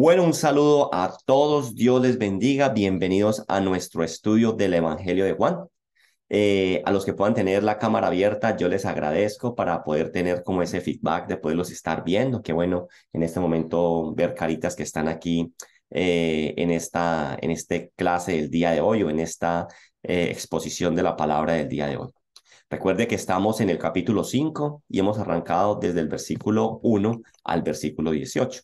Bueno, un saludo a todos, Dios les bendiga, bienvenidos a nuestro estudio del Evangelio de Juan. Eh, a los que puedan tener la cámara abierta, yo les agradezco para poder tener como ese feedback de poderlos estar viendo. Qué bueno en este momento ver caritas que están aquí eh, en esta en este clase del día de hoy o en esta eh, exposición de la palabra del día de hoy. Recuerde que estamos en el capítulo 5 y hemos arrancado desde el versículo 1 al versículo 18.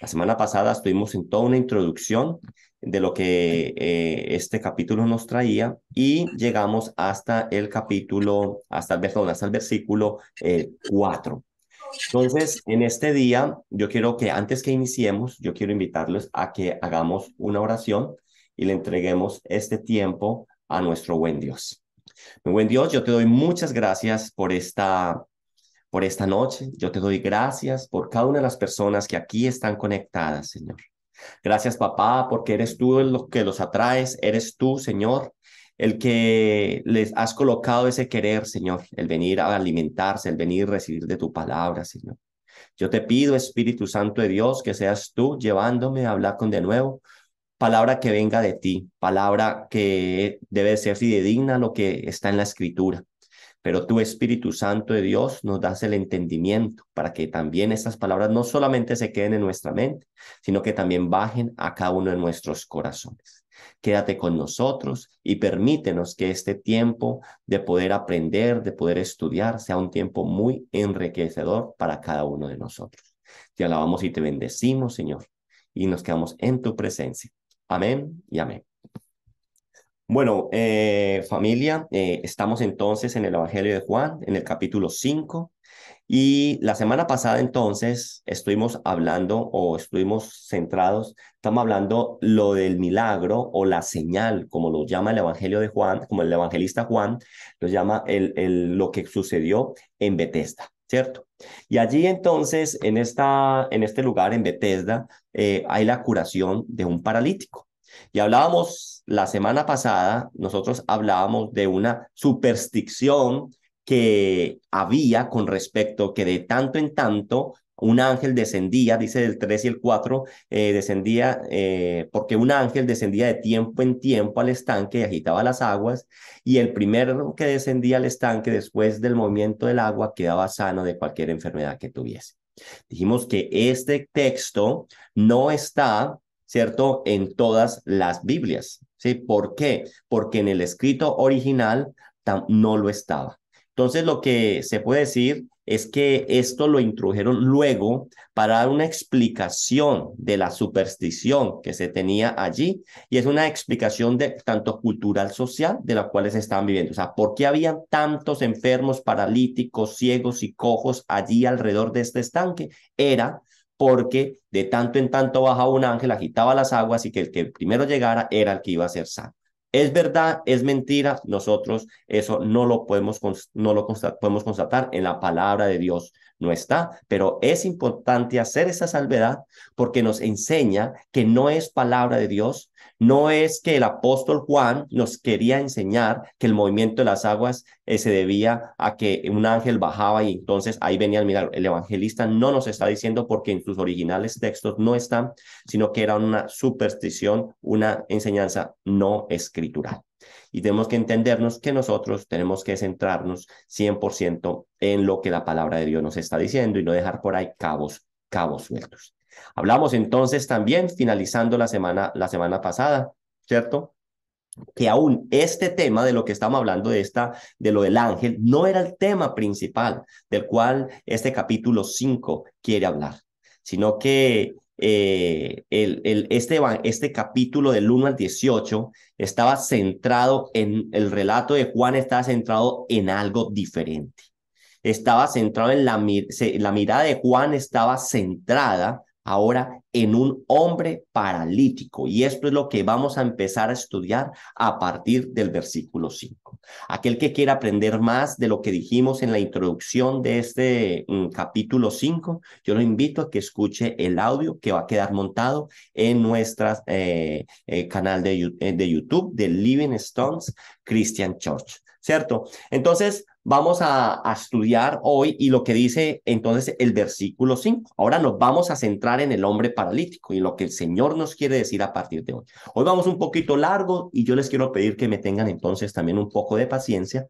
La semana pasada estuvimos en toda una introducción de lo que eh, este capítulo nos traía y llegamos hasta el capítulo, hasta, hasta el versículo 4. Eh, Entonces, en este día, yo quiero que antes que iniciemos, yo quiero invitarles a que hagamos una oración y le entreguemos este tiempo a nuestro buen Dios. Mi buen Dios, yo te doy muchas gracias por esta por esta noche. Yo te doy gracias por cada una de las personas que aquí están conectadas, Señor. Gracias, papá, porque eres tú el que los atraes, eres tú, Señor, el que les has colocado ese querer, Señor, el venir a alimentarse, el venir a recibir de tu palabra, Señor. Yo te pido, Espíritu Santo de Dios, que seas tú llevándome a hablar con de nuevo palabra que venga de ti, palabra que debe ser fidedigna a lo que está en la escritura pero tu Espíritu Santo de Dios nos das el entendimiento para que también estas palabras no solamente se queden en nuestra mente, sino que también bajen a cada uno de nuestros corazones. Quédate con nosotros y permítenos que este tiempo de poder aprender, de poder estudiar, sea un tiempo muy enriquecedor para cada uno de nosotros. Te alabamos y te bendecimos, Señor, y nos quedamos en tu presencia. Amén y amén. Bueno, eh, familia, eh, estamos entonces en el Evangelio de Juan, en el capítulo 5, y la semana pasada entonces estuvimos hablando o estuvimos centrados, estamos hablando lo del milagro o la señal, como lo llama el Evangelio de Juan, como el evangelista Juan lo llama el, lo que sucedió en Betesda. ¿cierto? Y allí entonces, en, esta, en este lugar, en Bethesda, eh, hay la curación de un paralítico. Y hablábamos la semana pasada, nosotros hablábamos de una superstición que había con respecto que de tanto en tanto un ángel descendía, dice el 3 y el 4, eh, descendía, eh, porque un ángel descendía de tiempo en tiempo al estanque y agitaba las aguas, y el primero que descendía al estanque después del movimiento del agua quedaba sano de cualquier enfermedad que tuviese. Dijimos que este texto no está ¿cierto? En todas las Biblias, ¿sí? ¿Por qué? Porque en el escrito original no lo estaba. Entonces, lo que se puede decir es que esto lo introdujeron luego para dar una explicación de la superstición que se tenía allí y es una explicación de tanto cultural social de la cual se estaban viviendo. O sea, ¿por qué habían tantos enfermos, paralíticos, ciegos y cojos allí alrededor de este estanque? Era porque de tanto en tanto bajaba un ángel, agitaba las aguas y que el que primero llegara era el que iba a ser santo. ¿Es verdad? ¿Es mentira? Nosotros eso no lo podemos, no lo podemos constatar en la palabra de Dios no está. Pero es importante hacer esa salvedad porque nos enseña que no es palabra de Dios, no es que el apóstol Juan nos quería enseñar que el movimiento de las aguas eh, se debía a que un ángel bajaba y entonces ahí venía el milagro. El evangelista no nos está diciendo porque en sus originales textos no están, sino que era una superstición, una enseñanza no escritural y tenemos que entendernos que nosotros tenemos que centrarnos 100% en lo que la palabra de Dios nos está diciendo y no dejar por ahí cabos, cabos sueltos. Hablamos entonces también, finalizando la semana, la semana pasada, ¿cierto? Que aún este tema de lo que estamos hablando de esta, de lo del ángel, no era el tema principal del cual este capítulo 5 quiere hablar, sino que eh, el, el, este, este capítulo del 1 al 18 estaba centrado en, el relato de Juan estaba centrado en algo diferente. Estaba centrado en la, la mirada de Juan, estaba centrada ahora en un hombre paralítico. Y esto es lo que vamos a empezar a estudiar a partir del versículo 5. Aquel que quiera aprender más de lo que dijimos en la introducción de este mm, capítulo 5, yo lo invito a que escuche el audio que va a quedar montado en nuestro eh, eh, canal de, eh, de YouTube de Living Stones Christian Church. ¿Cierto? Entonces, vamos a, estudiar hoy y lo que dice entonces el versículo 5. Ahora nos vamos a centrar en el hombre paralítico y lo que el Señor nos quiere decir a partir de hoy. Hoy vamos un poquito largo y yo les quiero pedir que me tengan entonces también un poco de paciencia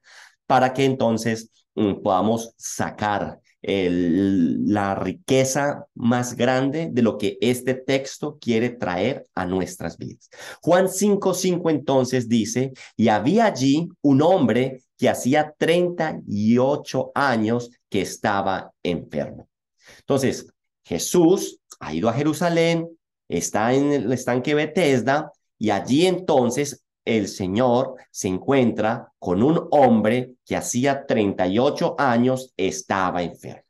para que entonces mm, podamos sacar el, la riqueza más grande de lo que este texto quiere traer a nuestras vidas. Juan 5:5 5 entonces dice, y había allí un hombre que hacía 38 años que estaba enfermo. Entonces, Jesús ha ido a Jerusalén, está en, el estanque de Bethesda, y allí entonces el Señor se encuentra con un hombre que hacía 38 años estaba enfermo.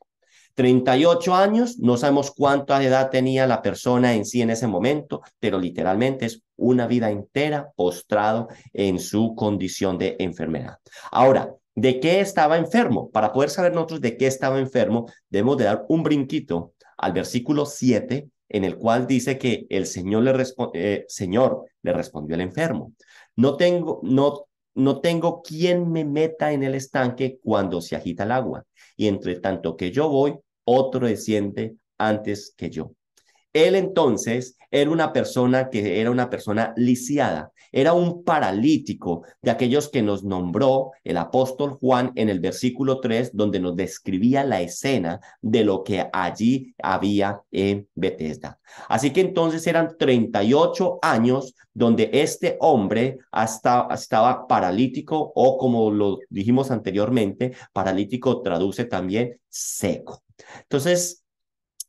38 años, no sabemos cuánta edad tenía la persona en sí en ese momento, pero literalmente es una vida entera postrado en su condición de enfermedad. Ahora, ¿de qué estaba enfermo? Para poder saber nosotros de qué estaba enfermo, debemos de dar un brinquito al versículo 7, en el cual dice que el Señor le, eh, Señor le respondió al enfermo. No tengo, no, no tengo quien me meta en el estanque cuando se agita el agua. Y entre tanto que yo voy, otro desciende antes que yo. Él entonces era una persona que era una persona lisiada, era un paralítico de aquellos que nos nombró el apóstol Juan en el versículo 3, donde nos describía la escena de lo que allí había en Bethesda. Así que entonces eran 38 años donde este hombre hasta, estaba paralítico o como lo dijimos anteriormente, paralítico traduce también seco. Entonces,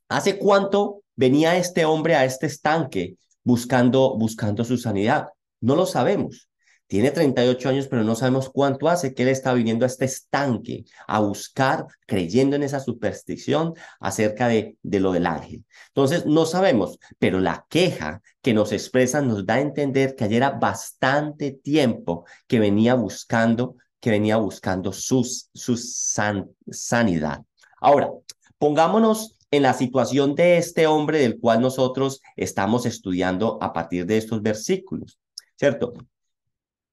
¿hace cuánto venía este hombre a este estanque buscando, buscando su sanidad? No lo sabemos. Tiene 38 años, pero no sabemos cuánto hace que él está viniendo a este estanque a buscar, creyendo en esa superstición acerca de, de lo del ángel. Entonces, no sabemos, pero la queja que nos expresa nos da a entender que ayer era bastante tiempo que venía buscando, que venía buscando su, sanidad. Ahora, pongámonos en la situación de este hombre del cual nosotros estamos estudiando a partir de estos versículos, ¿cierto?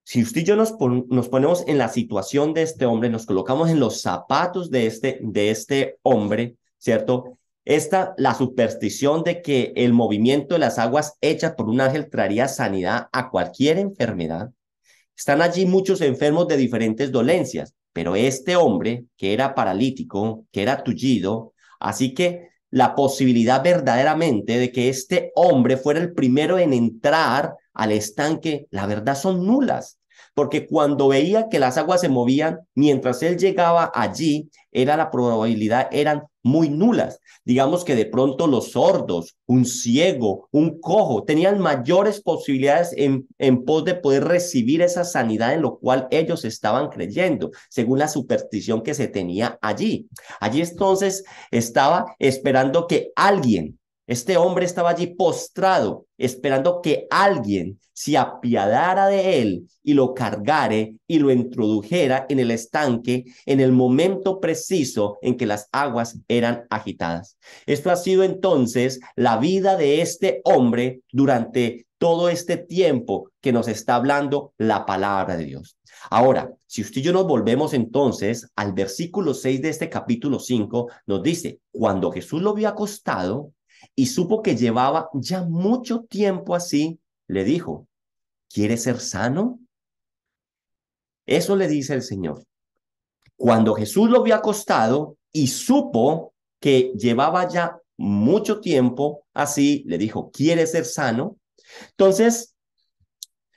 Si usted y yo nos, ponemos en la situación de este hombre, nos colocamos en los zapatos de este, de este hombre, ¿cierto? Esta, la superstición de que el movimiento de las aguas hechas por un ángel traería sanidad a cualquier enfermedad. Están allí muchos enfermos de diferentes dolencias, pero este hombre, que era paralítico, que era tullido, Así que la posibilidad verdaderamente de que este hombre fuera el primero en entrar al estanque, la verdad son nulas, porque cuando veía que las aguas se movían, mientras él llegaba allí, era la probabilidad, eran muy nulas. Digamos que de pronto los sordos, un ciego, un cojo, tenían mayores posibilidades en, pos de poder recibir esa sanidad en lo cual ellos estaban creyendo, según la superstición que se tenía allí. Allí entonces estaba esperando que alguien este hombre estaba allí postrado, esperando que alguien se apiadara de él y lo cargare y lo introdujera en el estanque en el momento preciso en que las aguas eran agitadas. Esto ha sido entonces la vida de este hombre durante todo este tiempo que nos está hablando la palabra de Dios. Ahora, si usted y yo nos volvemos entonces al versículo 6 de este capítulo 5, nos dice, cuando Jesús lo vio acostado, y supo que llevaba ya mucho tiempo así, le dijo, ¿quieres ser sano? Eso le dice el Señor. Cuando Jesús lo vio acostado y supo que llevaba ya mucho tiempo así, le dijo, ¿quieres ser sano? Entonces,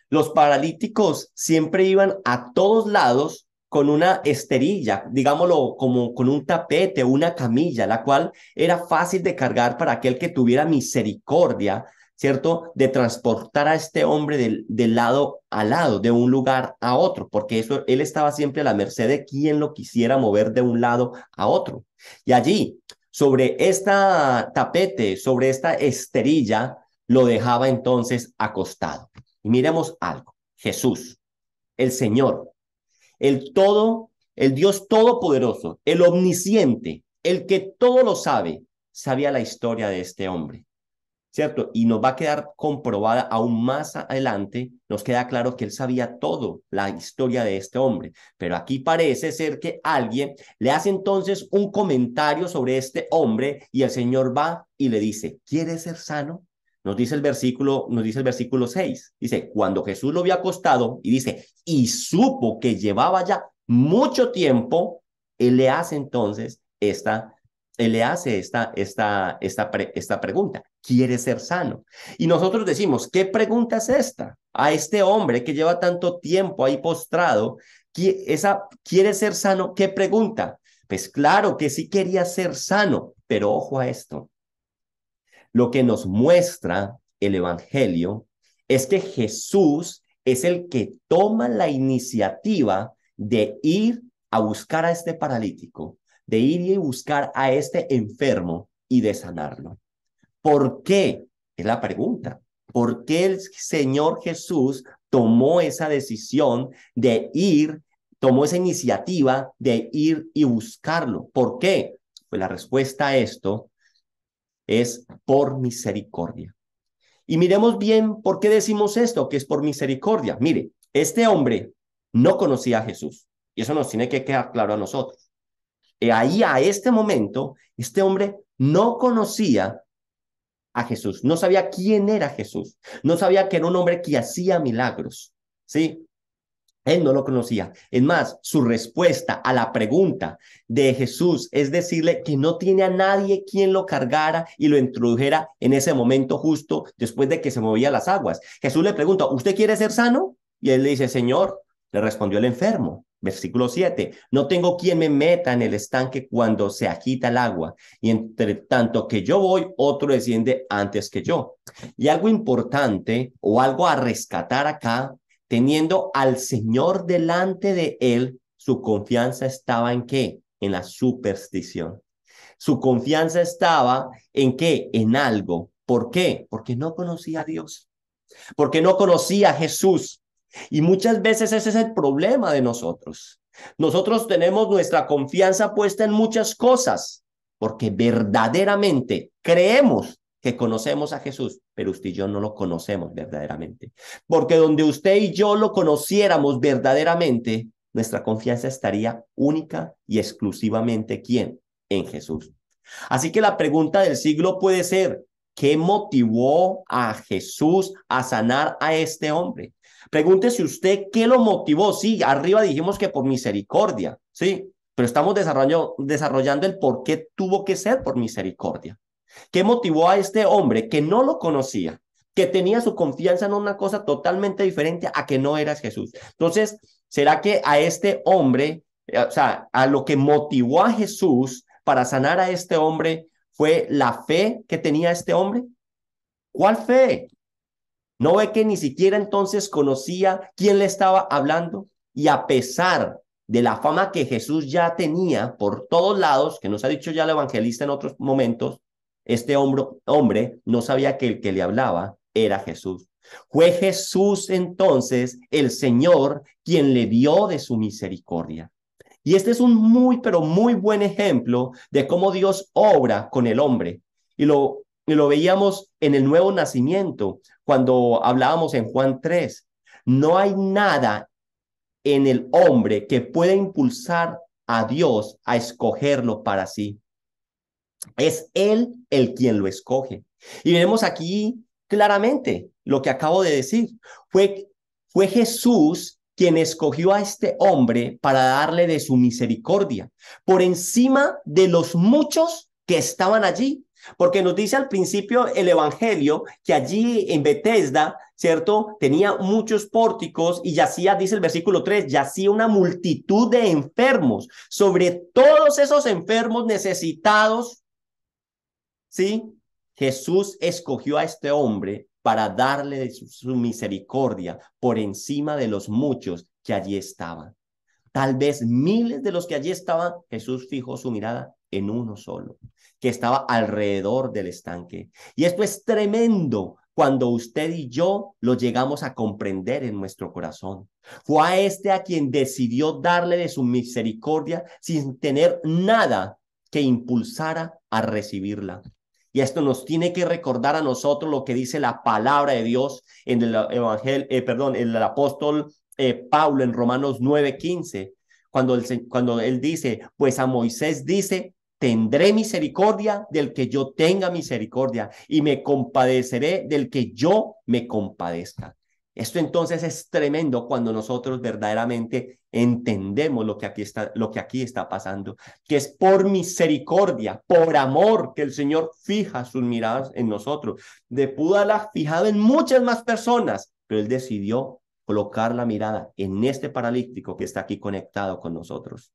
los paralíticos siempre iban a todos lados con una esterilla, digámoslo como con un tapete, una camilla, la cual era fácil de cargar para aquel que tuviera misericordia, ¿cierto? De transportar a este hombre del, lado a lado, de un lugar a otro, porque eso, él estaba siempre a la merced de quien lo quisiera mover de un lado a otro. Y allí, sobre esta tapete, sobre esta esterilla, lo dejaba entonces acostado. Y miremos algo, Jesús, el Señor, el todo, el Dios todopoderoso, el omnisciente, el que todo lo sabe, sabía la historia de este hombre. ¿Cierto? Y nos va a quedar comprobada aún más adelante, nos queda claro que él sabía todo la historia de este hombre, pero aquí parece ser que alguien le hace entonces un comentario sobre este hombre y el Señor va y le dice, ¿quieres ser sano? Nos dice el versículo, nos dice el versículo 6. Dice, cuando Jesús lo había acostado y dice, y supo que llevaba ya mucho tiempo, él le hace entonces esta él le hace esta, esta, esta, esta pregunta. Quiere ser sano. Y nosotros decimos, ¿qué pregunta es esta? A este hombre que lleva tanto tiempo ahí postrado, esa, ¿quiere ser sano? ¿Qué pregunta? Pues claro que sí quería ser sano, pero ojo a esto. Lo que nos muestra el Evangelio es que Jesús es el que toma la iniciativa de ir a buscar a este paralítico, de ir y buscar a este enfermo y de sanarlo. ¿Por qué? Es la pregunta. ¿Por qué el Señor Jesús tomó esa decisión de ir, tomó esa iniciativa de ir y buscarlo? ¿Por qué? Pues la respuesta a esto es por misericordia. Y miremos bien por qué decimos esto, que es por misericordia. Mire, este hombre no conocía a Jesús. Y eso nos tiene que quedar claro a nosotros. Y ahí a este momento, este hombre no conocía a Jesús, no sabía quién era Jesús, no sabía que era un hombre que hacía milagros, ¿sí? Él no lo conocía. Es más, su respuesta a la pregunta de Jesús es decirle que no tiene a nadie quien lo cargara y lo introdujera en ese momento justo después de que se movían las aguas. Jesús le pregunta, ¿usted quiere ser sano? Y él le dice, Señor, le respondió el enfermo. Versículo 7, no tengo quien me meta en el estanque cuando se agita el agua, y entre tanto que yo voy, otro desciende antes que yo. Y algo importante o algo a rescatar acá teniendo al Señor delante de él, su confianza estaba en qué? En la superstición. Su confianza estaba en qué? En algo. ¿Por qué? Porque no conocía a Dios. Porque no conocía a Jesús. Y muchas veces ese es el problema de nosotros. Nosotros tenemos nuestra confianza puesta en muchas cosas porque verdaderamente creemos que conocemos a Jesús, pero usted y yo no lo conocemos verdaderamente. Porque donde usted y yo lo conociéramos verdaderamente, nuestra confianza estaría única y exclusivamente ¿quién? En Jesús. Así que la pregunta del siglo puede ser, ¿qué motivó a Jesús a sanar a este hombre? Pregúntese usted qué lo motivó. Sí, arriba dijimos que por misericordia, sí, pero estamos desarrollando, desarrollando el por qué tuvo que ser por misericordia. ¿Qué motivó a este hombre que no lo conocía, que tenía su confianza en una cosa totalmente diferente a que no eras Jesús? Entonces, ¿será que a este hombre, eh, o sea, a lo que motivó a Jesús para sanar a este hombre fue la fe que tenía este hombre? ¿Cuál fe? ¿No ve que ni siquiera entonces conocía quién le estaba hablando? Y a pesar de la fama que Jesús ya tenía por todos lados, que nos ha dicho ya el evangelista en otros momentos, este hombre no sabía que el que le hablaba era Jesús. Fue Jesús entonces, el Señor, quien le dio de su misericordia. Y este es un muy, pero muy buen ejemplo de cómo Dios obra con el hombre. Y lo, y lo veíamos en el nuevo nacimiento, cuando hablábamos en Juan 3. No hay nada en el hombre que pueda impulsar a Dios a escogerlo para sí. Es Él el quien lo escoge. Y vemos aquí claramente lo que acabo de decir. Fue, fue Jesús quien escogió a este hombre para darle de su misericordia, por encima de los muchos que estaban allí. Porque nos dice al principio el Evangelio que allí en Bethesda, ¿cierto? Tenía muchos pórticos y yacía, dice el versículo 3, yacía una multitud de enfermos. Sobre todos esos enfermos necesitados Sí, Jesús escogió a este hombre para darle su misericordia por encima de los muchos que allí estaban. Tal vez miles de los que allí estaban, Jesús fijó su mirada en uno solo, que estaba alrededor del estanque. Y esto es tremendo cuando usted y yo lo llegamos a comprender en nuestro corazón. Fue a este a quien decidió darle de su misericordia sin tener nada que impulsara a recibirla. Y esto nos tiene que recordar a nosotros lo que dice la palabra de Dios en el evangelio, eh, perdón, el apóstol Paulo eh, Pablo en Romanos 9:15, cuando cuando él dice, pues a Moisés dice, tendré misericordia del que yo tenga misericordia y me compadeceré del que yo me compadezca. Esto entonces es tremendo cuando nosotros verdaderamente entendemos lo que aquí está, lo que aquí está pasando, que es por misericordia, por amor que el Señor fija sus miradas en nosotros. De pudo fijado en muchas más personas, pero él decidió colocar la mirada en este paralítico que está aquí conectado con nosotros.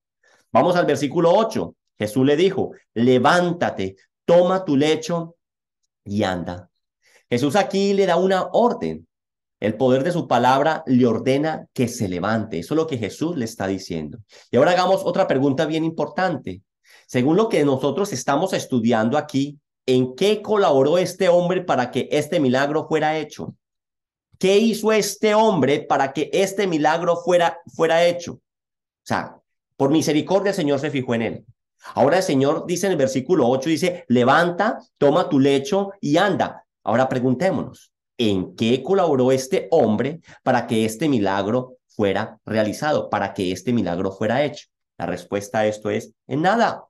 Vamos al versículo 8. Jesús le dijo, levántate, toma tu lecho y anda. Jesús aquí le da una orden el poder de su palabra le ordena que se levante. Eso es lo que Jesús le está diciendo. Y ahora hagamos otra pregunta bien importante. Según lo que nosotros estamos estudiando aquí, ¿en qué colaboró este hombre para que este milagro fuera hecho? ¿Qué hizo este hombre para que este milagro fuera, fuera hecho? O sea, por misericordia el Señor se fijó en él. Ahora el Señor dice en el versículo 8, dice, levanta, toma tu lecho y anda. Ahora preguntémonos, en qué colaboró este hombre para que este milagro fuera realizado, para que este milagro fuera hecho. La respuesta a esto es en nada.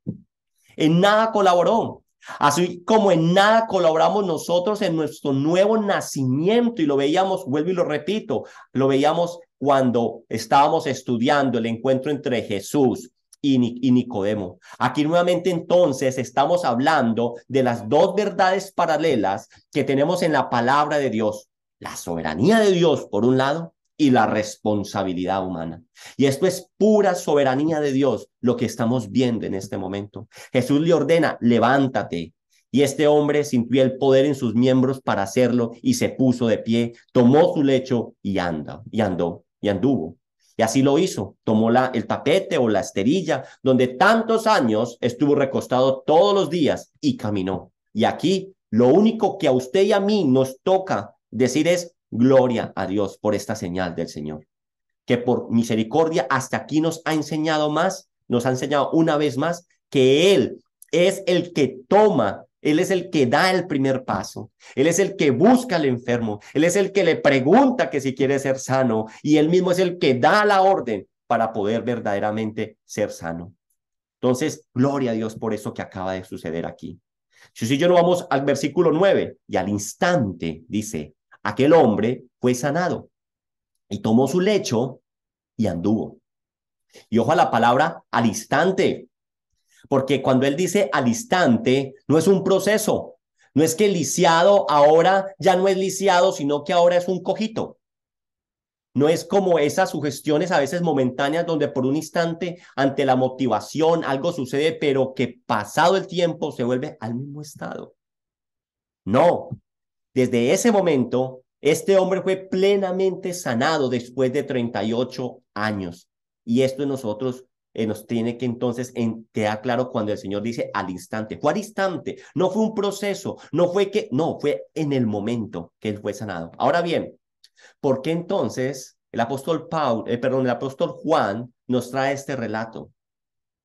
En nada colaboró. Así como en nada colaboramos nosotros en nuestro nuevo nacimiento y lo veíamos, vuelvo y lo repito, lo veíamos cuando estábamos estudiando el encuentro entre Jesús y, Nicodemo. Aquí nuevamente entonces estamos hablando de las dos verdades paralelas que tenemos en la palabra de Dios. La soberanía de Dios, por un lado, y la responsabilidad humana. Y esto es pura soberanía de Dios, lo que estamos viendo en este momento. Jesús le ordena, levántate. Y este hombre sintió el poder en sus miembros para hacerlo y se puso de pie, tomó su lecho y anda, y andó, y anduvo. Y así lo hizo. Tomó la, el tapete o la esterilla, donde tantos años estuvo recostado todos los días y caminó. Y aquí lo único que a usted y a mí nos toca decir es gloria a Dios por esta señal del Señor, que por misericordia hasta aquí nos ha enseñado más, nos ha enseñado una vez más que Él es el que toma él es el que da el primer paso. Él es el que busca al enfermo. Él es el que le pregunta que si quiere ser sano. Y él mismo es el que da la orden para poder verdaderamente ser sano. Entonces, gloria a Dios por eso que acaba de suceder aquí. Si yo no vamos al versículo 9 y al instante dice, aquel hombre fue sanado y tomó su lecho y anduvo. Y ojo a la palabra al instante, porque cuando él dice al instante, no es un proceso. No es que lisiado ahora ya no es lisiado, sino que ahora es un cojito. No es como esas sugestiones a veces momentáneas donde por un instante ante la motivación algo sucede, pero que pasado el tiempo se vuelve al mismo estado. No, desde ese momento este hombre fue plenamente sanado después de 38 años. Y esto en nosotros eh, nos tiene que entonces en, quedar claro cuando el Señor dice al instante. Fue al instante, no fue un proceso, no fue que, no, fue en el momento que él fue sanado. Ahora bien, ¿por qué entonces el apóstol Paul, eh, perdón, el apóstol Juan nos trae este relato?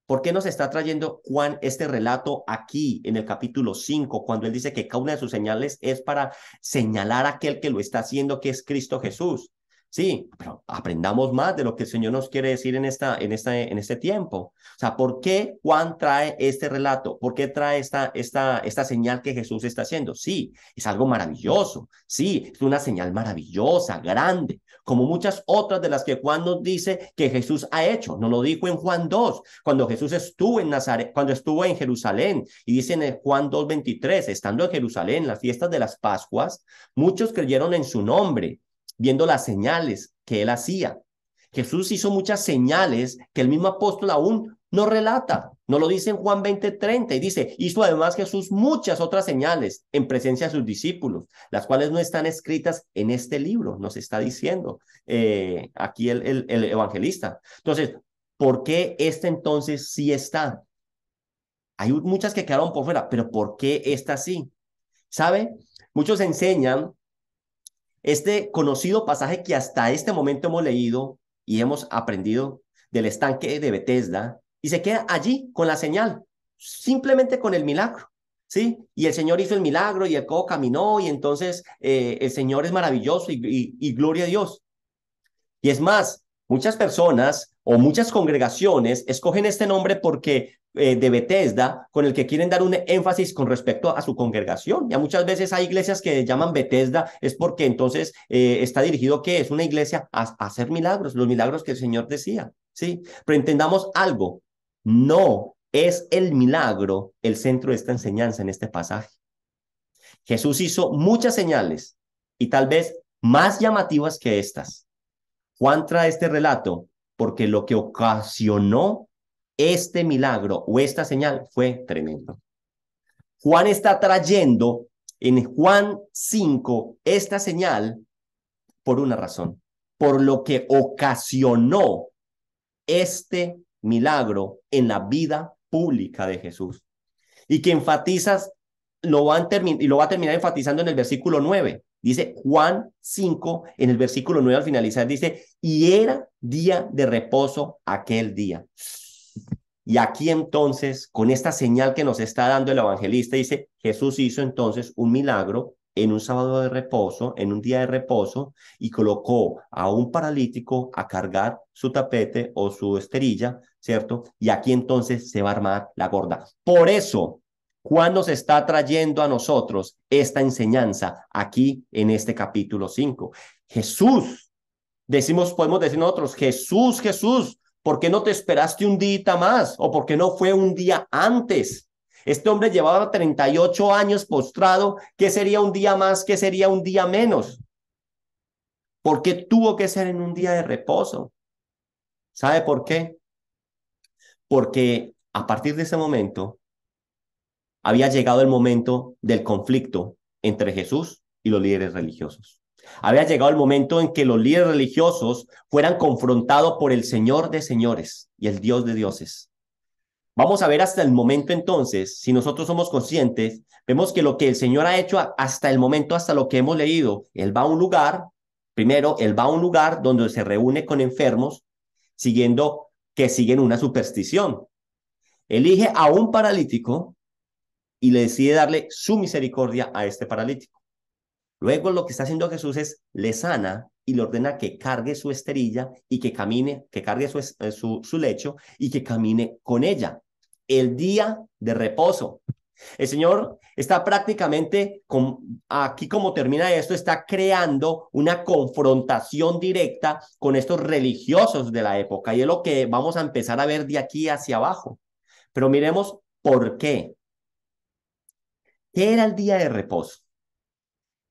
¿Por qué nos está trayendo Juan este relato aquí en el capítulo 5, cuando él dice que cada una de sus señales es para señalar a aquel que lo está haciendo, que es Cristo Jesús? Sí, pero aprendamos más de lo que el Señor nos quiere decir en, esta, en, esta, en este tiempo. O sea, ¿por qué Juan trae este relato? ¿Por qué trae esta, esta, esta señal que Jesús está haciendo? Sí, es algo maravilloso. Sí, es una señal maravillosa, grande, como muchas otras de las que Juan nos dice que Jesús ha hecho. Nos lo dijo en Juan 2, cuando Jesús estuvo en Nazaret, cuando estuvo en Jerusalén. Y dice en Juan 2, 23, estando en Jerusalén, las fiestas de las Pascuas, muchos creyeron en su nombre viendo las señales que él hacía. Jesús hizo muchas señales que el mismo apóstol aún no relata, no lo dice en Juan 20:30 y dice, hizo además Jesús muchas otras señales en presencia de sus discípulos, las cuales no están escritas en este libro, nos está diciendo eh, aquí el, evangelista. Entonces, ¿por qué este entonces sí está? Hay muchas que quedaron por fuera, pero ¿por qué esta sí? ¿Sabe? Muchos enseñan este conocido pasaje que hasta este momento hemos leído y hemos aprendido del estanque de Betesda y se queda allí con la señal, simplemente con el milagro. ¿Sí? Y el Señor hizo el milagro y el cojo caminó y entonces eh, el Señor es maravilloso y gloria a Dios. Y es más, muchas personas o muchas congregaciones escogen este nombre porque eh, de Bethesda con el que quieren dar un énfasis con respecto a, su congregación. Ya muchas veces hay iglesias que llaman Bethesda, es porque entonces eh, está dirigido que es una iglesia a, hacer milagros, los milagros que el Señor decía. Sí, pero entendamos algo, no es el milagro el centro de esta enseñanza en este pasaje. Jesús hizo muchas señales y tal vez más llamativas que estas. Juan trae este relato porque lo que ocasionó este milagro o esta señal fue tremendo. Juan está trayendo en Juan 5 esta señal por una razón, por lo que ocasionó este milagro en la vida pública de Jesús. Y que enfatizas, lo va a, y lo va a terminar enfatizando en el versículo 9. Dice Juan 5, en el versículo 9 al finalizar, dice, y era día de reposo aquel día. Y aquí entonces, con esta señal que nos está dando el evangelista, dice, Jesús hizo entonces un milagro en un sábado de reposo, en un día de reposo, y colocó a un paralítico a cargar su tapete o su esterilla, ¿cierto? Y aquí entonces se va a armar la gorda. Por eso, Juan se está trayendo a nosotros esta enseñanza aquí en este capítulo 5. Jesús, decimos, podemos decir nosotros, Jesús, Jesús, ¿Por qué no te esperaste un día más? ¿O por qué no fue un día antes? Este hombre llevaba 38 años postrado. ¿Qué sería un día más? ¿Qué sería un día menos? ¿Por qué tuvo que ser en un día de reposo? ¿Sabe por qué? Porque a partir de ese momento había llegado el momento del conflicto entre Jesús y los líderes religiosos. Había llegado el momento en que los líderes religiosos fueran confrontados por el Señor de señores y el Dios de dioses. Vamos a ver hasta el momento entonces, si nosotros somos conscientes, vemos que lo que el Señor ha hecho hasta el momento, hasta lo que hemos leído, Él va a un lugar, primero, Él va a un lugar donde se reúne con enfermos, siguiendo que siguen una superstición. Elige a un paralítico y le decide darle su misericordia a este paralítico. Luego lo que está haciendo Jesús es le sana y le ordena que cargue su esterilla y que camine, que cargue su, eh, su, lecho y que camine con ella. El día de reposo. El Señor está prácticamente, aquí como termina esto, está creando una confrontación directa con estos religiosos de la época y es lo que vamos a empezar a ver de aquí hacia abajo. Pero miremos por qué. ¿Qué era el día de reposo?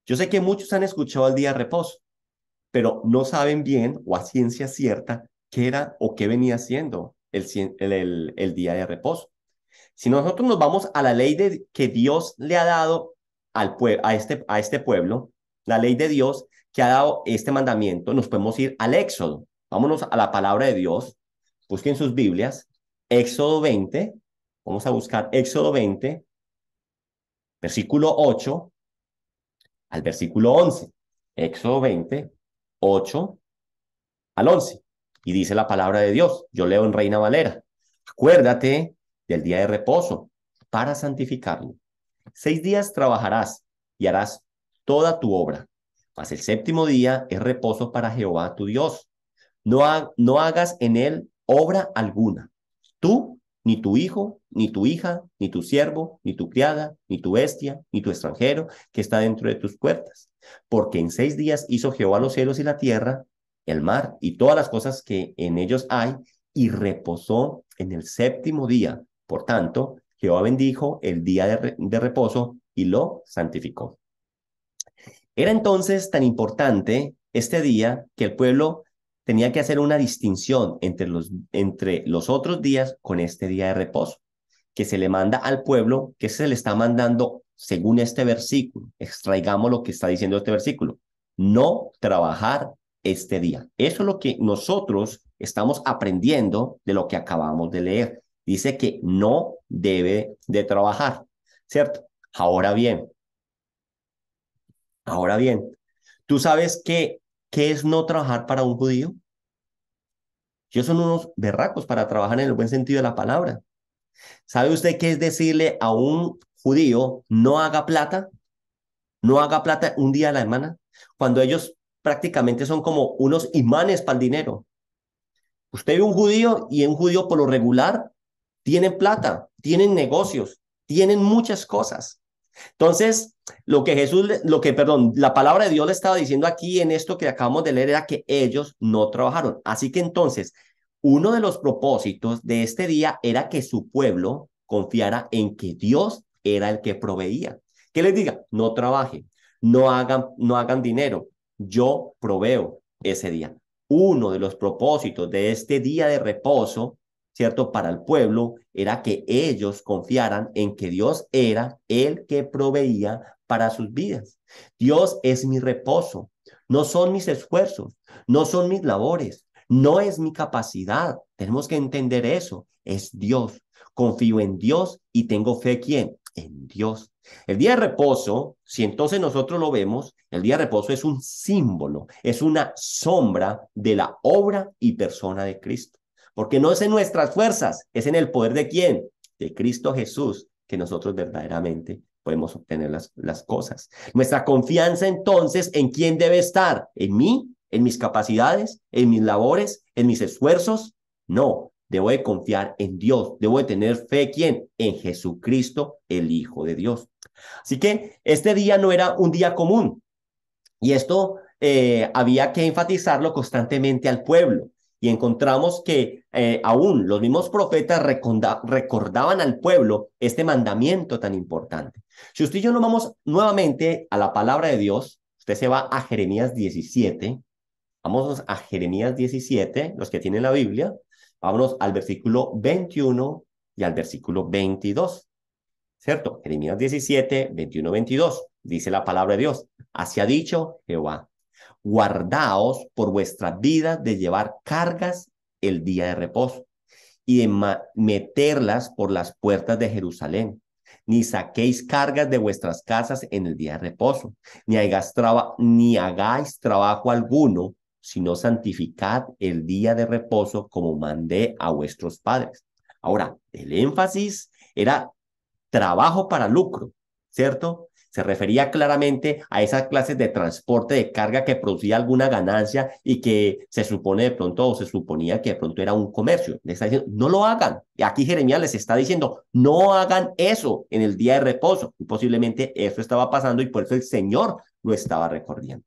Yo sé que muchos han escuchado el día de reposo, pero no saben bien o a ciencia cierta qué era o qué venía siendo el, día de reposo. Si nosotros nos vamos a la ley que Dios le ha dado a, este, a este pueblo, la ley de Dios que ha dado este mandamiento, nos podemos ir al Éxodo. Vámonos a la palabra de Dios. Busquen sus Biblias. Éxodo 20. Vamos a buscar Éxodo 20, versículo 8 al versículo 11, Éxodo 20, 8 al 11. Y dice la palabra de Dios, yo leo en Reina Valera, acuérdate del día de reposo para santificarlo. Seis días trabajarás y harás toda tu obra, mas el séptimo día es reposo para Jehová tu Dios. No, no hagas en él obra alguna, tú ni tu hijo, ni tu hija, ni tu siervo, ni tu criada, ni tu bestia, ni tu extranjero que está dentro de tus puertas. Porque en seis días hizo Jehová los cielos y la tierra, el mar y todas las cosas que en ellos hay, y reposó en el séptimo día. Por tanto, Jehová bendijo el día de, reposo y lo santificó. Era entonces tan importante este día que el pueblo tenía que hacer una distinción entre los, entre los otros días con este día de reposo, que se le manda al pueblo, que se le está mandando según este versículo. Extraigamos lo que está diciendo este versículo. No trabajar este día. Eso es lo que nosotros estamos aprendiendo de lo que acabamos de leer. Dice que no debe de trabajar, ¿cierto? Ahora bien, ahora bien, tú sabes que ¿Qué es no trabajar para un judío? Ellos son unos berracos para trabajar en el buen sentido de la palabra. ¿Sabe usted qué es decirle a un judío no haga plata? No haga plata un día a la semana, cuando ellos prácticamente son como unos imanes para el dinero. Usted ve un judío y un judío por lo regular tiene plata, tienen negocios, tienen muchas cosas. Entonces, lo que Jesús, lo que, perdón, la palabra de Dios le estaba diciendo aquí en esto que acabamos de leer era que ellos no trabajaron. Así que entonces, uno de los propósitos de este día era que su pueblo confiara en que Dios era el que proveía. Que les diga, no trabaje, no hagan, no hagan dinero, yo proveo ese día. Uno de los propósitos de este día de reposo ¿cierto? Para el pueblo era que ellos confiaran en que Dios era el que proveía para sus vidas. Dios es mi reposo, no son mis esfuerzos, no son mis labores, no es mi capacidad. Tenemos que entender eso, es Dios. Confío en Dios y tengo fe quién? En Dios. El día de reposo, si entonces nosotros lo vemos, el día de reposo es un símbolo, es una sombra de la obra y persona de Cristo. Porque no es en nuestras fuerzas, es en el poder de quién? De Cristo Jesús, que nosotros verdaderamente podemos obtener las, cosas. Nuestra confianza entonces, ¿en quién debe estar? ¿En mí? ¿En mis capacidades? ¿En mis labores? ¿En mis esfuerzos? No, debo de confiar en Dios, debo de tener fe, ¿quién? En Jesucristo, el Hijo de Dios. Así que este día no era un día común y esto eh, había que enfatizarlo constantemente al pueblo y encontramos que eh, aún los mismos profetas recordaban al pueblo este mandamiento tan importante. Si usted y yo nos vamos nuevamente a la palabra de Dios, usted se va a Jeremías 17, vamos a Jeremías 17, los que tienen la Biblia, vámonos al versículo 21 y al versículo 22. ¿Cierto? Jeremías 17, 21, 22. Dice la palabra de Dios. Así ha dicho Jehová guardaos por vuestras vidas de llevar cargas el día de reposo y de meterlas por las puertas de Jerusalén. Ni saquéis cargas de vuestras casas en el día de reposo, ni hagáis, ni hagáis trabajo alguno, sino santificad el día de reposo como mandé a vuestros padres. Ahora, el énfasis era trabajo para lucro, ¿cierto? Se refería claramente a esas clases de transporte de carga que producía alguna ganancia y que se supone de pronto o se suponía que de pronto era un comercio. Le está diciendo, no lo hagan. Y aquí Jeremías les está diciendo, no hagan eso en el día de reposo. Y posiblemente eso estaba pasando y por eso el Señor lo estaba recordando.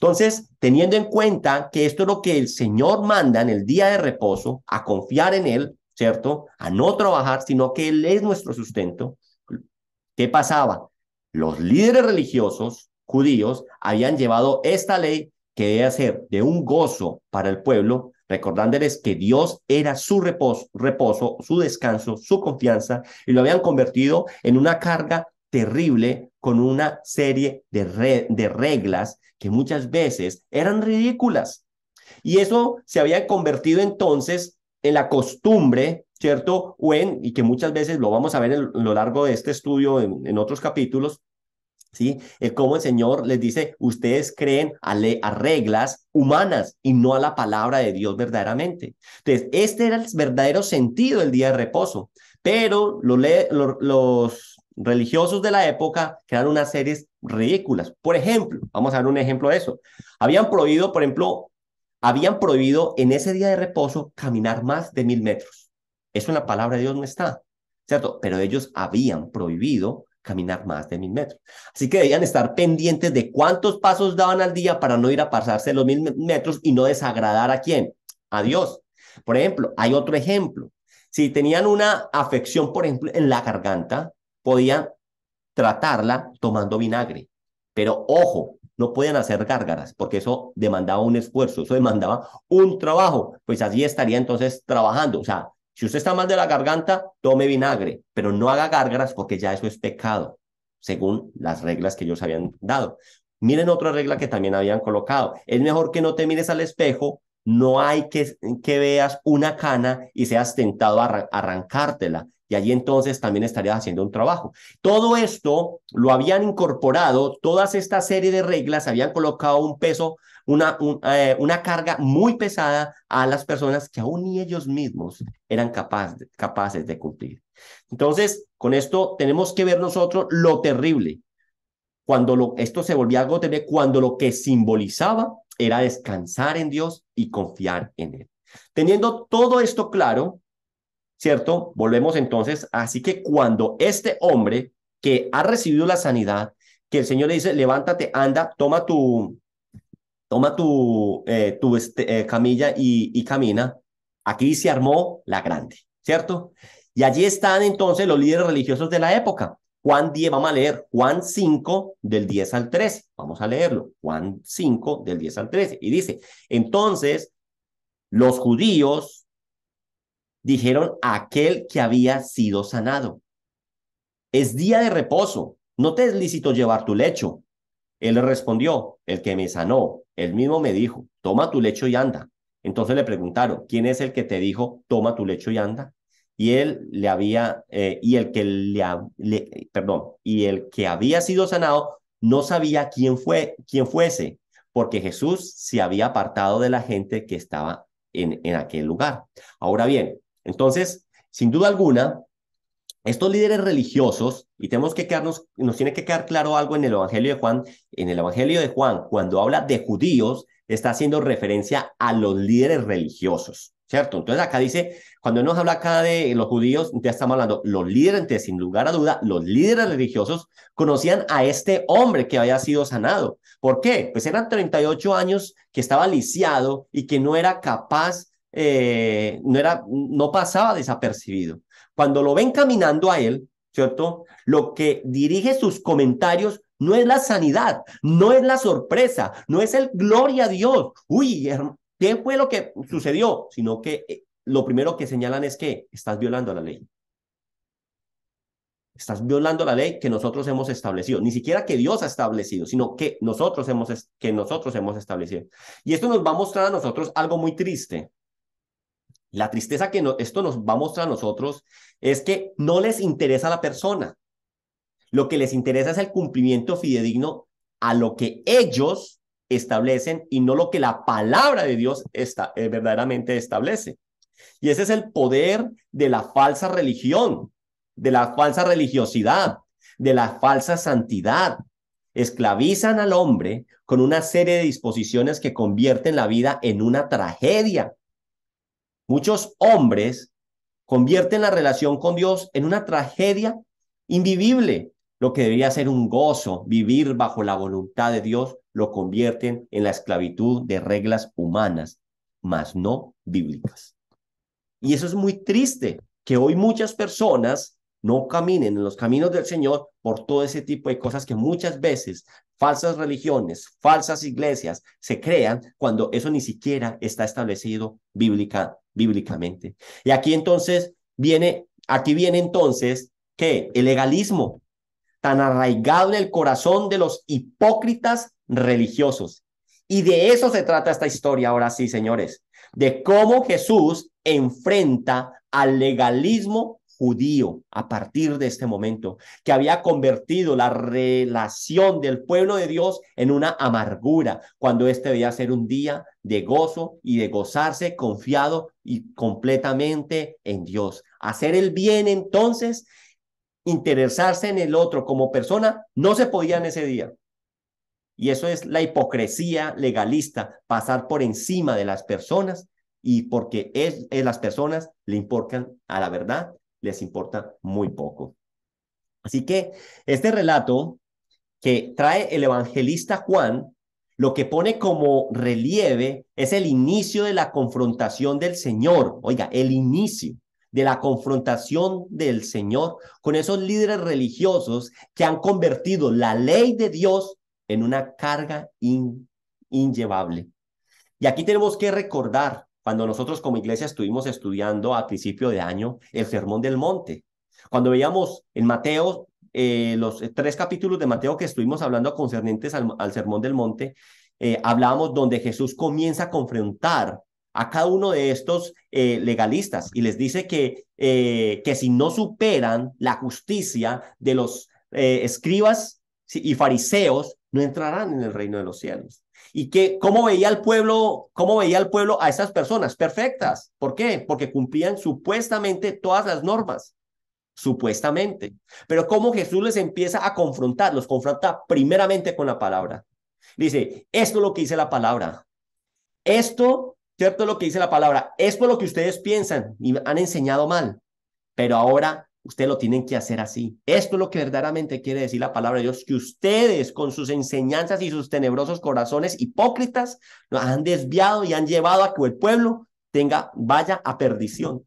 Entonces, teniendo en cuenta que esto es lo que el Señor manda en el día de reposo, a confiar en Él, ¿cierto? A no trabajar, sino que Él es nuestro sustento. ¿Qué pasaba? Los líderes religiosos judíos habían llevado esta ley que debe ser de un gozo para el pueblo, recordándoles que Dios era su reposo, su descanso, su confianza, y lo habían convertido en una carga terrible con una serie de, de reglas que muchas veces eran ridículas. Y eso se había convertido entonces en la costumbre ¿cierto? O y que muchas veces lo vamos a ver a lo largo de este estudio, en, otros capítulos, ¿sí? El eh, cómo el Señor les dice, ustedes creen a, reglas humanas y no a la palabra de Dios verdaderamente. Entonces, este era el verdadero sentido del día de reposo, pero los religiosos de la época crearon unas series ridículas. Por ejemplo, vamos a ver un ejemplo de eso. Habían prohibido, por ejemplo, habían prohibido en ese día de reposo caminar más de mil metros. Eso en palabra de Dios no está, ¿cierto? Pero ellos habían prohibido caminar más de mil metros. Así que debían estar pendientes de cuántos pasos daban al día para no ir a pasarse los mil metros y no desagradar a quién, a Dios. Por ejemplo, hay otro ejemplo. Si tenían una afección, por ejemplo, en la garganta, podían tratarla tomando vinagre. Pero ojo, no podían hacer gárgaras porque eso demandaba un esfuerzo, eso demandaba un trabajo. Pues así estaría entonces trabajando. O sea, si usted está mal de la garganta, tome vinagre, pero no haga gárgaras porque ya eso es pecado, según las reglas que ellos habían dado. Miren otra regla que también habían colocado. Es mejor que no te mires al espejo, no hay que, que veas una cana y seas tentado a arrancártela. Y allí entonces también estarías haciendo un trabajo. Todo esto lo habían incorporado, todas esta serie de reglas habían colocado un peso eh, una, carga muy pesada a las personas que aún ni ellos mismos eran capaces de cumplir. Entonces, con esto tenemos que ver nosotros lo terrible. Cuando lo, esto se volvía algo terrible, cuando lo que simbolizaba era descansar en Dios y confiar en Él. Teniendo todo esto claro, ¿cierto? Volvemos entonces, así que cuando este hombre que ha recibido la sanidad, que el Señor le dice, levántate, anda, toma tu, toma tu, eh, tu este, eh, camilla y, y camina. Aquí se armó la grande, ¿cierto? Y allí están entonces los líderes religiosos de la época. Juan 10, vamos a leer Juan 5 del 10 al 13. Vamos a leerlo. Juan 5 del 10 al 13. Y dice, entonces los judíos dijeron a aquel que había sido sanado, es día de reposo, no te es lícito llevar tu lecho. Él respondió, el que me sanó él mismo me dijo, toma tu lecho y anda. Entonces le preguntaron, ¿quién es el que te dijo, toma tu lecho y anda? Y él le había, eh, y el que le, le, perdón, y el que había sido sanado no sabía quién fue, quién fuese, porque Jesús se había apartado de la gente que estaba en, en aquel lugar. Ahora bien, entonces, sin duda alguna, estos líderes religiosos y tenemos que quedarnos, nos tiene que quedar claro algo en el Evangelio de Juan. En el Evangelio de Juan, cuando habla de judíos, está haciendo referencia a los líderes religiosos, ¿cierto? Entonces acá dice, cuando nos habla acá de los judíos, ya estamos hablando, los líderes, sin lugar a duda, los líderes religiosos conocían a este hombre que había sido sanado. ¿Por qué? Pues eran 38 años que estaba lisiado y que no era capaz, eh, no, era, no pasaba desapercibido. Cuando lo ven caminando a él, ¿cierto? Lo que dirige sus comentarios no es la sanidad, no es la sorpresa, no es el gloria a Dios. Uy, ¿qué fue lo que sucedió? Sino que eh, lo primero que señalan es que estás violando la ley. Estás violando la ley que nosotros hemos establecido, ni siquiera que Dios ha establecido, sino que nosotros hemos, que nosotros hemos establecido. Y esto nos va a mostrar a nosotros algo muy triste, la tristeza que esto nos va a mostrar a nosotros es que no les interesa a la persona. Lo que les interesa es el cumplimiento fidedigno a lo que ellos establecen y no lo que la palabra de Dios está, eh, verdaderamente establece. Y ese es el poder de la falsa religión, de la falsa religiosidad, de la falsa santidad. Esclavizan al hombre con una serie de disposiciones que convierten la vida en una tragedia Muchos hombres convierten la relación con Dios en una tragedia invivible. Lo que debería ser un gozo, vivir bajo la voluntad de Dios, lo convierten en la esclavitud de reglas humanas, mas no bíblicas. Y eso es muy triste, que hoy muchas personas no caminen en los caminos del Señor por todo ese tipo de cosas que muchas veces falsas religiones, falsas iglesias se crean cuando eso ni siquiera está establecido bíblica, bíblicamente. Y aquí entonces viene, aquí viene entonces que el legalismo tan arraigado en el corazón de los hipócritas religiosos. Y de eso se trata esta historia ahora sí, señores, de cómo Jesús enfrenta al legalismo judío a partir de este momento, que había convertido la relación del pueblo de Dios en una amargura, cuando este debía ser un día de gozo y de gozarse confiado y completamente en Dios. Hacer el bien entonces, interesarse en el otro como persona, no se podía en ese día. Y eso es la hipocresía legalista, pasar por encima de las personas y porque es, eh, las personas le importan a la verdad les importa muy poco. Así que este relato que trae el evangelista Juan, lo que pone como relieve es el inicio de la confrontación del Señor. Oiga, el inicio de la confrontación del Señor con esos líderes religiosos que han convertido la ley de Dios en una carga inllevable. Y aquí tenemos que recordar cuando nosotros como iglesia estuvimos estudiando a principio de año el Sermón del Monte, cuando veíamos en Mateo, eh, los tres capítulos de Mateo que estuvimos hablando concernientes al, Sermón del Monte, eh, hablábamos donde Jesús comienza a confrontar a cada uno de estos eh, legalistas y les dice que, que si no superan la justicia de los escribas y fariseos, no entrarán en el reino de los cielos. ¿Y que cómo veía el pueblo, cómo veía el pueblo a esas personas? Perfectas. ¿Por qué? Porque cumplían supuestamente todas las normas. Supuestamente. Pero cómo Jesús les empieza a confrontar, los confronta primeramente con la palabra. Dice, esto es lo que dice la palabra. Esto, ¿cierto? Es lo que dice la palabra. Esto es lo que ustedes piensan y han enseñado mal. Pero ahora Ustedes lo tienen que hacer así. Esto es lo que verdaderamente quiere decir la palabra de Dios, que ustedes con sus enseñanzas y sus tenebrosos corazones hipócritas nos han desviado y han llevado a que el pueblo tenga, vaya a perdición.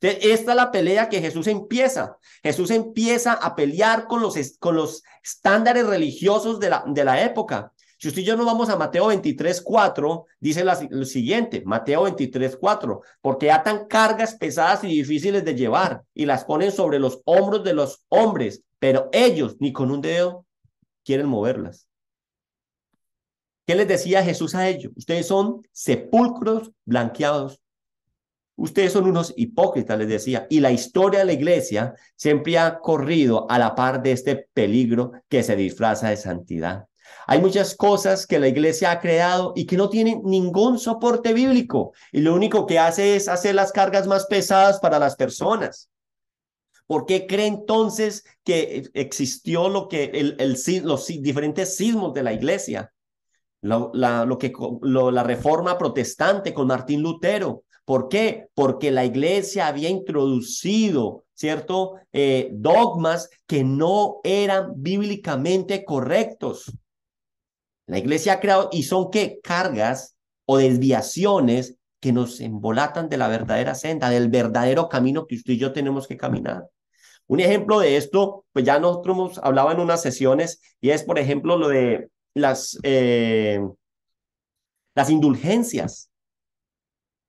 Entonces, esta es la pelea que Jesús empieza. Jesús empieza a pelear con los, con los estándares religiosos de la, de la época. Si usted y yo no vamos a Mateo 23, 4, dice lo siguiente, Mateo 23, 4, porque atan cargas pesadas y difíciles de llevar y las ponen sobre los hombros de los hombres, pero ellos ni con un dedo quieren moverlas. ¿Qué les decía Jesús a ellos? Ustedes son sepulcros blanqueados. Ustedes son unos hipócritas, les decía. Y la historia de la iglesia siempre ha corrido a la par de este peligro que se disfraza de santidad. Hay muchas cosas que la iglesia ha creado y que no tienen ningún soporte bíblico y lo único que hace es hacer las cargas más pesadas para las personas. ¿Por qué cree entonces que existió lo que el, los diferentes sismos de la iglesia? La, lo que, la reforma protestante con Martín Lutero. ¿Por qué? Porque la iglesia había introducido, ¿cierto? Eh, dogmas que no eran bíblicamente correctos. La iglesia ha creado y son qué cargas o desviaciones que nos embolatan de la verdadera senda, del verdadero camino que usted y yo tenemos que caminar. Un ejemplo de esto, pues ya nosotros hablábamos en unas sesiones y es, por ejemplo, lo de las, eh, las indulgencias.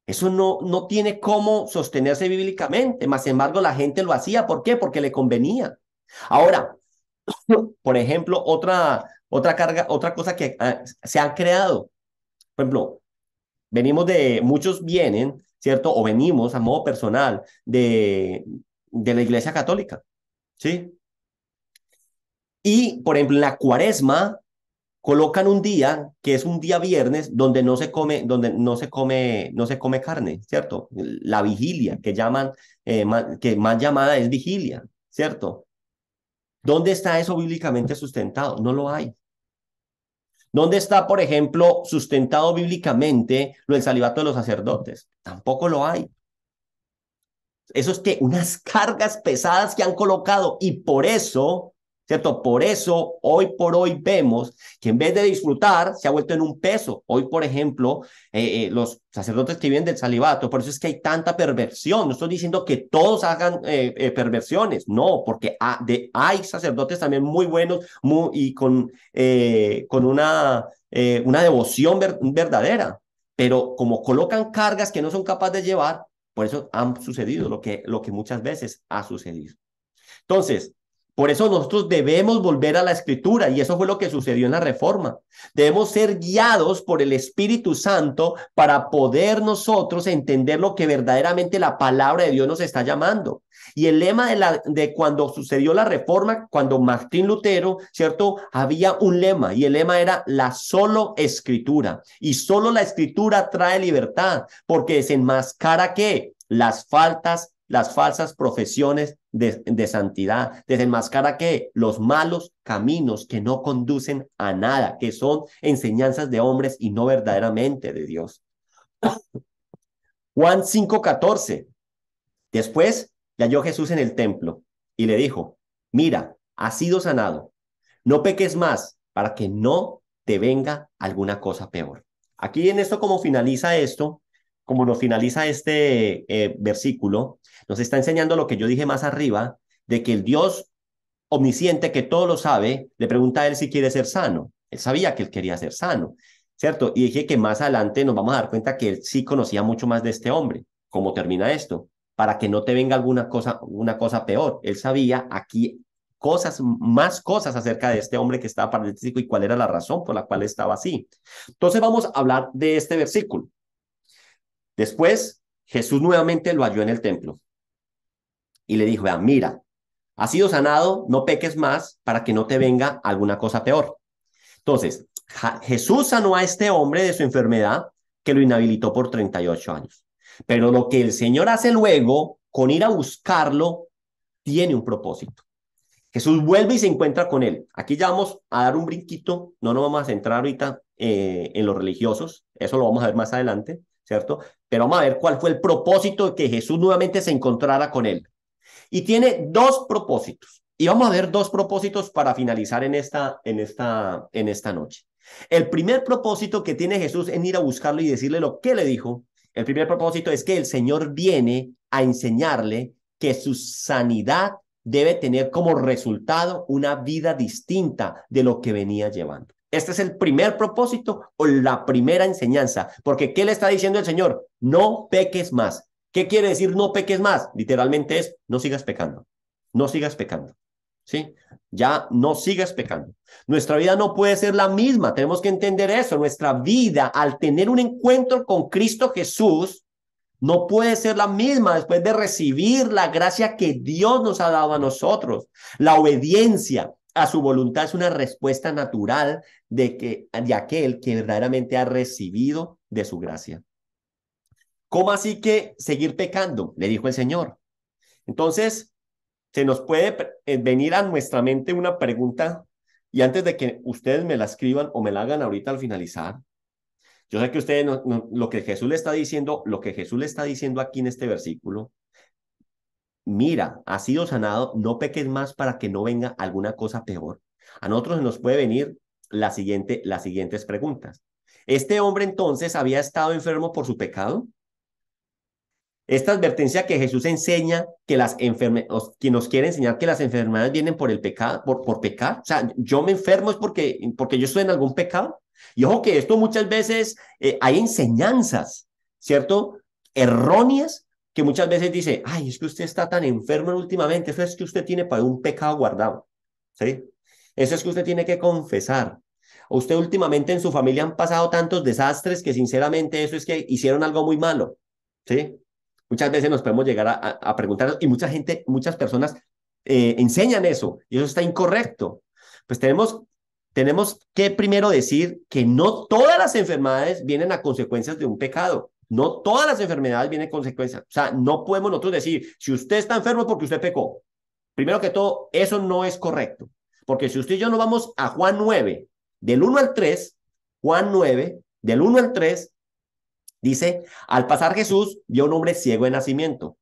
Eso no, no tiene cómo sostenerse bíblicamente, más embargo la gente lo hacía. ¿Por qué? Porque le convenía. Ahora, por ejemplo, otra, otra carga, otra cosa que ah, se ha creado, por ejemplo, venimos de, muchos vienen, ¿cierto? O venimos a modo personal de, de la Iglesia Católica, ¿sí? Y, por ejemplo, en la cuaresma colocan un día, que es un día viernes, donde no se come, donde no se come, no se come carne, ¿cierto? La vigilia, que llaman, eh, que más llamada es vigilia, ¿cierto? ¿Dónde está eso bíblicamente sustentado? No lo hay. ¿Dónde está, por ejemplo, sustentado bíblicamente lo del salivato de los sacerdotes? Tampoco lo hay. Eso es que unas cargas pesadas que han colocado y por eso ¿cierto? Por eso hoy por hoy vemos que en vez de disfrutar se ha vuelto en un peso. Hoy, por ejemplo, eh, eh, los sacerdotes que viven del salivato, por eso es que hay tanta perversión. No estoy diciendo que todos hagan eh, perversiones, no, porque hay sacerdotes también muy buenos y con, con una, una devoción verdadera. Pero como colocan cargas que no son capaces de llevar, por eso han sucedido lo que, lo que muchas veces ha sucedido. Entonces, por eso nosotros debemos volver a la escritura y eso fue lo que sucedió en la reforma. Debemos ser guiados por el Espíritu Santo para poder nosotros entender lo que verdaderamente la palabra de Dios nos está llamando. Y el lema de, cuando sucedió la reforma, cuando Martín Lutero, ¿cierto? Había un lema y el lema era la solo escritura. Y solo la escritura trae libertad porque desenmascara que las faltas, las falsas profesiones de, de santidad, desenmascara que los malos caminos que no conducen a nada, que son enseñanzas de hombres y no verdaderamente de Dios. Juan 5:14. Después le halló Jesús en el templo y le dijo, mira, has sido sanado, no peques más para que no te venga alguna cosa peor. Aquí en esto como finaliza esto, como nos finaliza este eh, versículo, nos está enseñando lo que yo dije más arriba, de que el Dios omnisciente que todo lo sabe, le pregunta a él si quiere ser sano. Él sabía que él quería ser sano, ¿cierto? Y dije que más adelante nos vamos a dar cuenta que él sí conocía mucho más de este hombre, cómo termina esto, para que no te venga alguna cosa, una cosa peor. Él sabía aquí cosas, más cosas acerca de este hombre que estaba paralítico y cuál era la razón por la cual estaba así. Entonces vamos a hablar de este versículo. Después, Jesús nuevamente lo halló en el templo y le dijo, mira, has sido sanado, no peques más para que no te venga alguna cosa peor. Entonces, Jesús sanó a este hombre de su enfermedad que lo inhabilitó por 38 años. Pero lo que el Señor hace luego con ir a buscarlo tiene un propósito. Jesús vuelve y se encuentra con él. Aquí ya vamos a dar un brinquito, no nos vamos a centrar ahorita eh, en los religiosos, eso lo vamos a ver más adelante, ¿cierto? pero vamos a ver cuál fue el propósito de que Jesús nuevamente se encontrara con él. Y tiene dos propósitos. Y vamos a ver dos propósitos para finalizar en esta, en esta, en esta noche. El primer propósito que tiene Jesús en ir a buscarlo y decirle lo que le dijo, el primer propósito es que el Señor viene a enseñarle que su sanidad debe tener como resultado una vida distinta de lo que venía llevando. Este es el primer propósito o la primera enseñanza, porque ¿qué le está diciendo el Señor? No peques más. ¿Qué quiere decir no peques más? Literalmente es no sigas pecando, no sigas pecando. ¿Sí? Ya no sigas pecando. Nuestra vida no puede ser la misma, tenemos que entender eso. Nuestra vida al tener un encuentro con Cristo Jesús, no puede ser la misma después de recibir la gracia que Dios nos ha dado a nosotros. La obediencia, a su voluntad es una respuesta natural de, que, de aquel que verdaderamente ha recibido de su gracia. ¿Cómo así que seguir pecando? Le dijo el Señor. Entonces, se nos puede eh, venir a nuestra mente una pregunta y antes de que ustedes me la escriban o me la hagan ahorita al finalizar, yo sé que ustedes lo que Jesús le está diciendo, lo que Jesús le está diciendo aquí en este versículo mira, ha sido sanado, no peques más para que no venga alguna cosa peor. A nosotros nos puede venir las siguientes preguntas. ¿Este hombre entonces había estado enfermo por su pecado? Esta advertencia que Jesús enseña, que las enfermedades, que nos quiere enseñar que las enfermedades vienen por el pecado, por, por pecar. O sea, yo me enfermo es porque, porque yo estoy en algún pecado. Y ojo que esto muchas veces eh, hay enseñanzas, ¿cierto? Erróneas que muchas veces dice, ay, es que usted está tan enfermo últimamente, eso es que usted tiene para un pecado guardado, ¿sí? Eso es que usted tiene que confesar. O usted últimamente en su familia han pasado tantos desastres que sinceramente eso es que hicieron algo muy malo, ¿sí? Muchas veces nos podemos llegar a, preguntar y mucha gente, muchas personas eh, enseñan eso y eso está incorrecto. Pues tenemos, tenemos que primero decir que no todas las enfermedades vienen a consecuencias de un pecado. No todas las enfermedades vienen consecuencias. O sea, no podemos nosotros decir, si usted está enfermo es porque usted pecó. Primero que todo, eso no es correcto. Porque si usted y yo no vamos a Juan 9, del 1 al 3, Juan 9, del 1 al 3, dice, al pasar Jesús vio un hombre ciego de nacimiento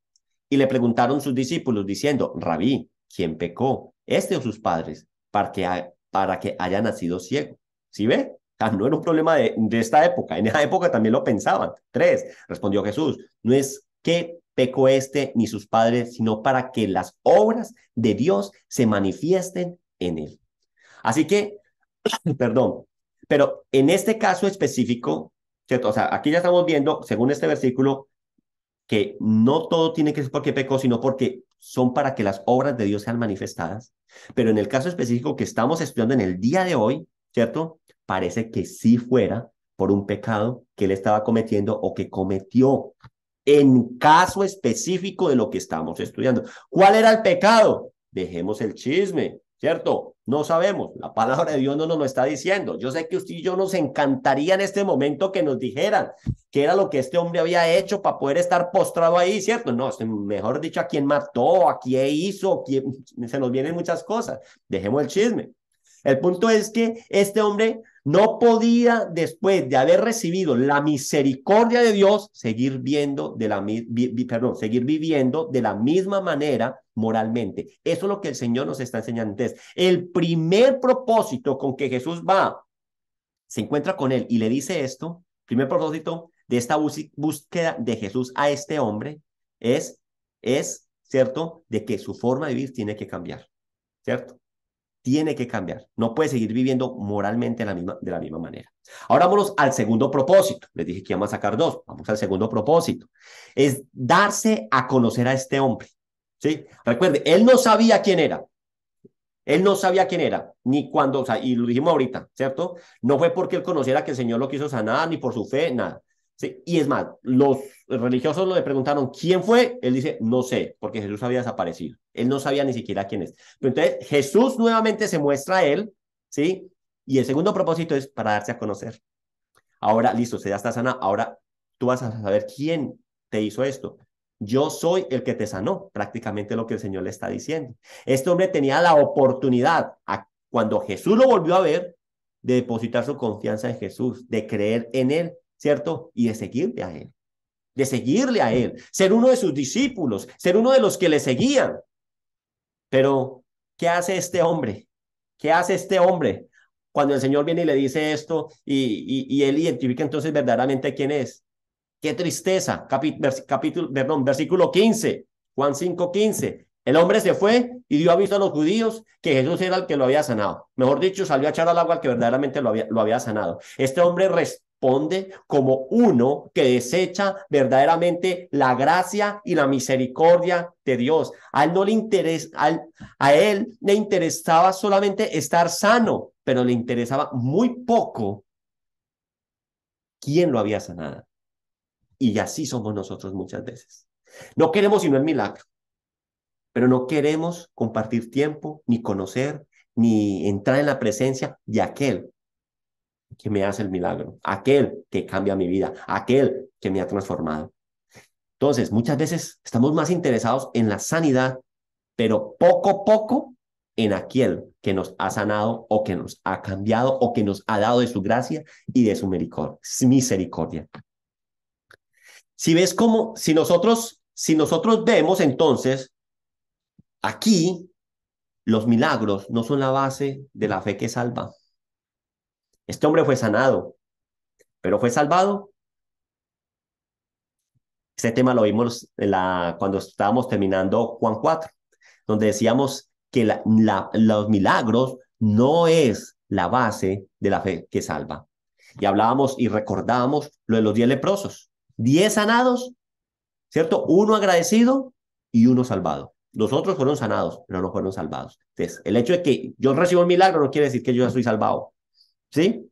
y le preguntaron sus discípulos diciendo, rabí, ¿quién pecó? ¿Este o sus padres? Para que, para que haya nacido ciego. ¿Sí ve? no era un problema de, esta época, en esa época también lo pensaban. Tres, respondió Jesús, no es que pecó este ni sus padres, sino para que las obras de Dios se manifiesten en él. Así que, perdón, pero en este caso específico, ¿cierto? O sea, aquí ya estamos viendo, según este versículo, que no todo tiene que ser porque pecó, sino porque son para que las obras de Dios sean manifestadas. Pero en el caso específico que estamos estudiando en el día de hoy, ¿cierto? parece que sí fuera por un pecado que él estaba cometiendo o que cometió en caso específico de lo que estamos estudiando. ¿Cuál era el pecado? Dejemos el chisme, ¿cierto? No sabemos, la palabra de Dios no nos lo está diciendo. Yo sé que usted y yo nos encantaría en este momento que nos dijeran qué era lo que este hombre había hecho para poder estar postrado ahí, ¿cierto? No, mejor dicho, a quién mató, a quién hizo, se nos vienen muchas cosas. Dejemos el chisme. El punto es que este hombre no podía, después de haber recibido la misericordia de Dios, seguir, viendo de la, perdón, seguir viviendo de la misma manera moralmente. Eso es lo que el Señor nos está enseñando. Entonces, el primer propósito con que Jesús va, se encuentra con él y le dice esto, primer propósito de esta búsqueda de Jesús a este hombre es, es, ¿cierto?, de que su forma de vivir tiene que cambiar, ¿cierto? tiene que cambiar. No puede seguir viviendo moralmente de la misma, manera. Ahora vámonos al segundo propósito. Les dije que íbamos a sacar dos. Vamos al segundo propósito. Es darse a conocer a este hombre. ¿Sí? Recuerde, él no sabía quién era. Él no sabía quién era, ni cuándo, o sea, y lo dijimos ahorita, ¿cierto? No fue porque él conociera que el Señor lo quiso sanar, ni por su fe, nada. Y es más, los religiosos le preguntaron quién fue, él dice, no sé, porque Jesús había desaparecido, él no sabía ni siquiera quién es. entonces Jesús nuevamente se muestra a él, ¿sí? Y el segundo propósito es para darse a conocer. Ahora, listo, se ya está sana, ahora tú vas a saber quién te hizo esto. Yo soy el que te sanó, prácticamente lo que el Señor le está diciendo. Este hombre tenía la oportunidad, cuando Jesús lo volvió a ver, de depositar su confianza en Jesús, de creer en Él ¿cierto? Y de seguirle a Él, de seguirle a Él, ser uno de sus discípulos, ser uno de los que le seguían. Pero, ¿qué hace este hombre? ¿Qué hace este hombre? Cuando el Señor viene y le dice esto y, Él identifica entonces verdaderamente quién es. Qué tristeza, capítulo, perdón, versículo 15, Juan 5, 15. El hombre se fue y dio aviso a los judíos que Jesús era el que lo había sanado. Mejor dicho, salió a echar al agua al que verdaderamente lo había, sanado. Este hombre como uno que desecha verdaderamente la gracia y la misericordia de Dios. A él no le interesa, a le interesaba solamente estar sano, pero le interesaba muy poco quién lo había sanado. Y así somos nosotros muchas veces. No queremos sino el milagro, pero no queremos compartir tiempo, ni conocer, ni entrar en la presencia de aquel que me hace el milagro, aquel que cambia mi vida, aquel que me ha transformado. Entonces, muchas veces estamos más interesados en la sanidad, pero poco a poco en aquel que nos ha sanado o que nos ha cambiado o que nos ha dado de su gracia y de su misericordia. Si ves cómo, si nosotros, si nosotros vemos entonces aquí, los milagros no son la base de la fe que salva este hombre fue sanado, pero fue salvado. Este tema lo vimos cuando estábamos terminando Juan 4, donde decíamos que los milagros no es la base de la fe que salva. Y hablábamos y recordábamos lo de los diez leprosos. Diez sanados, ¿cierto? Uno agradecido y uno salvado. Los otros fueron sanados, pero no fueron salvados. Entonces, el hecho de que yo recibo un milagro no quiere decir que yo ya soy salvado. ¿Sí?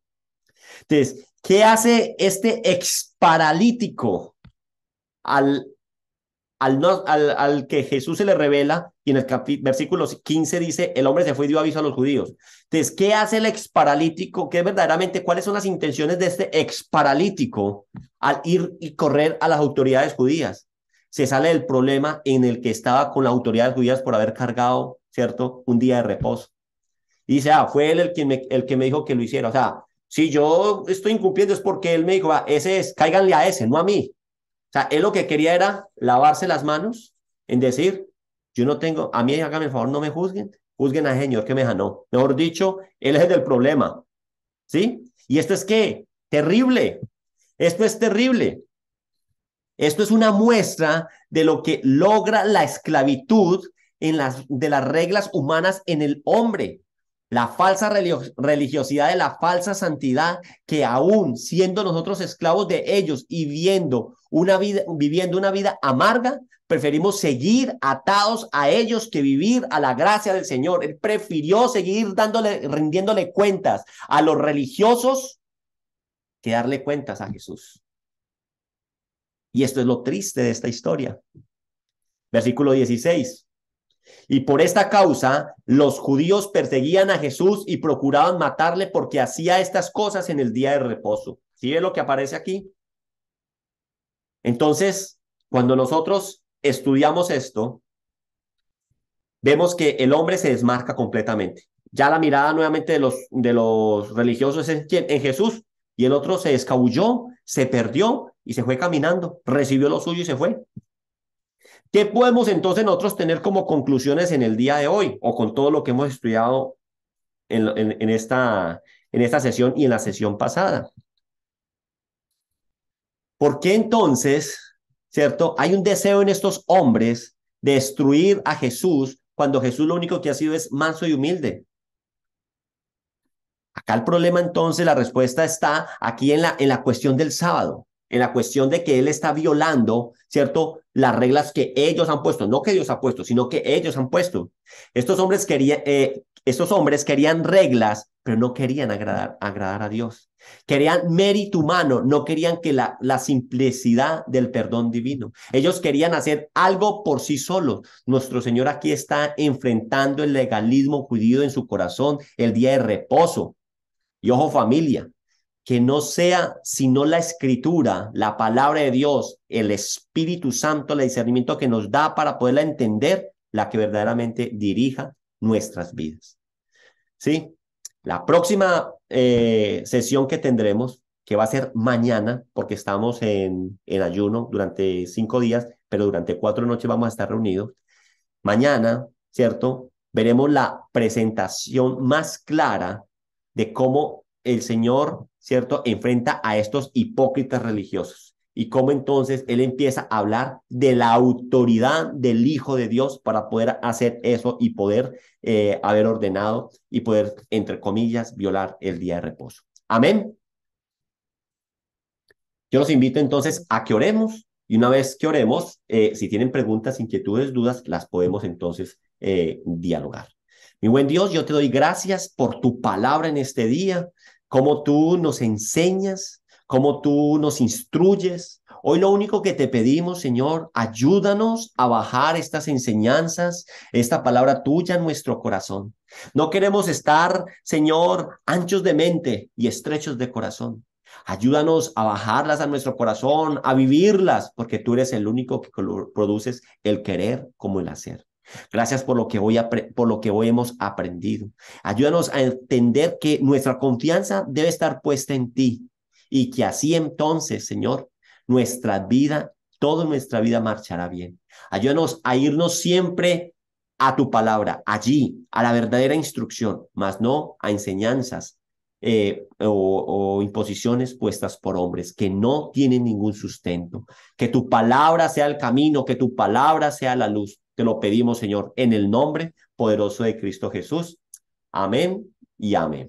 Entonces, ¿qué hace este ex paralítico al, al, al, que Jesús se le revela? Y en el versículo 15 dice, el hombre se fue y dio aviso a los judíos. Entonces, ¿qué hace el ex paralítico? ¿Qué es verdaderamente? ¿Cuáles son las intenciones de este ex paralítico al ir y correr a las autoridades judías? Se sale del problema en el que estaba con las autoridades judías por haber cargado, ¿cierto? Un día de reposo. Y dice, ah, fue él el, el que me dijo que lo hiciera. O sea, si yo estoy incumpliendo es porque él me dijo, ese es, cáiganle a ese, no a mí. O sea, él lo que quería era lavarse las manos en decir, yo no tengo, a mí hágame el favor, no me juzguen, juzguen al Señor que me ganó. Mejor dicho, él es el del problema. ¿Sí? Y esto es qué? Terrible. Esto es terrible. Esto es una muestra de lo que logra la esclavitud en las, de las reglas humanas en el hombre la falsa religiosidad de la falsa santidad que aún siendo nosotros esclavos de ellos y viendo una vida, viviendo una vida amarga, preferimos seguir atados a ellos que vivir a la gracia del Señor. Él prefirió seguir dándole, rindiéndole cuentas a los religiosos que darle cuentas a Jesús. Y esto es lo triste de esta historia. Versículo 16. Y por esta causa los judíos perseguían a Jesús y procuraban matarle porque hacía estas cosas en el día de reposo. ¿Sí es lo que aparece aquí? Entonces, cuando nosotros estudiamos esto, vemos que el hombre se desmarca completamente. Ya la mirada nuevamente de los, de los religiosos es en, en Jesús y el otro se escabulló, se perdió y se fue caminando, recibió lo suyo y se fue. ¿Qué podemos entonces nosotros tener como conclusiones en el día de hoy o con todo lo que hemos estudiado en, esta, en esta sesión y en la sesión pasada? ¿Por qué entonces, cierto, hay un deseo en estos hombres de destruir a Jesús cuando Jesús lo único que ha sido es manso y humilde? Acá el problema entonces, la respuesta está aquí en la, en la cuestión del sábado en la cuestión de que él está violando, ¿cierto? Las reglas que ellos han puesto, no que Dios ha puesto, sino que ellos han puesto. Estos hombres, querían, eh, estos hombres querían reglas, pero no querían agradar, agradar a Dios. Querían mérito humano, no querían que la, la simplicidad del perdón divino. Ellos querían hacer algo por sí solos. Nuestro Señor aquí está enfrentando el legalismo judío en su corazón, el día de reposo. Y ojo familia, que no sea sino la escritura, la palabra de Dios, el Espíritu Santo, el discernimiento que nos da para poderla entender, la que verdaderamente dirija nuestras vidas. ¿Sí? La próxima eh, sesión que tendremos, que va a ser mañana, porque estamos en, en ayuno durante cinco días, pero durante cuatro noches vamos a estar reunidos. Mañana, ¿cierto? Veremos la presentación más clara de cómo el Señor, ¿cierto?, enfrenta a estos hipócritas religiosos y cómo entonces Él empieza a hablar de la autoridad del Hijo de Dios para poder hacer eso y poder eh, haber ordenado y poder, entre comillas, violar el día de reposo. Amén. Yo los invito entonces a que oremos y una vez que oremos, eh, si tienen preguntas, inquietudes, dudas, las podemos entonces eh, dialogar. Mi buen Dios, yo te doy gracias por tu palabra en este día, como tú nos enseñas, como tú nos instruyes. Hoy lo único que te pedimos, Señor, ayúdanos a bajar estas enseñanzas, esta palabra tuya en nuestro corazón. No queremos estar, Señor, anchos de mente y estrechos de corazón. Ayúdanos a bajarlas a nuestro corazón, a vivirlas, porque tú eres el único que produces el querer como el hacer. Gracias por lo que hoy, por lo que hoy hemos aprendido. Ayúdanos a entender que nuestra confianza debe estar puesta en ti y que así entonces, Señor, nuestra vida, toda nuestra vida marchará bien. Ayúdanos a irnos siempre a tu palabra, allí, a la verdadera instrucción, más no a enseñanzas eh, o, imposiciones puestas por hombres que no tienen ningún sustento. Que tu palabra sea el camino, que tu palabra sea la luz, te lo pedimos, Señor, en el nombre poderoso de Cristo Jesús. Amén y amén.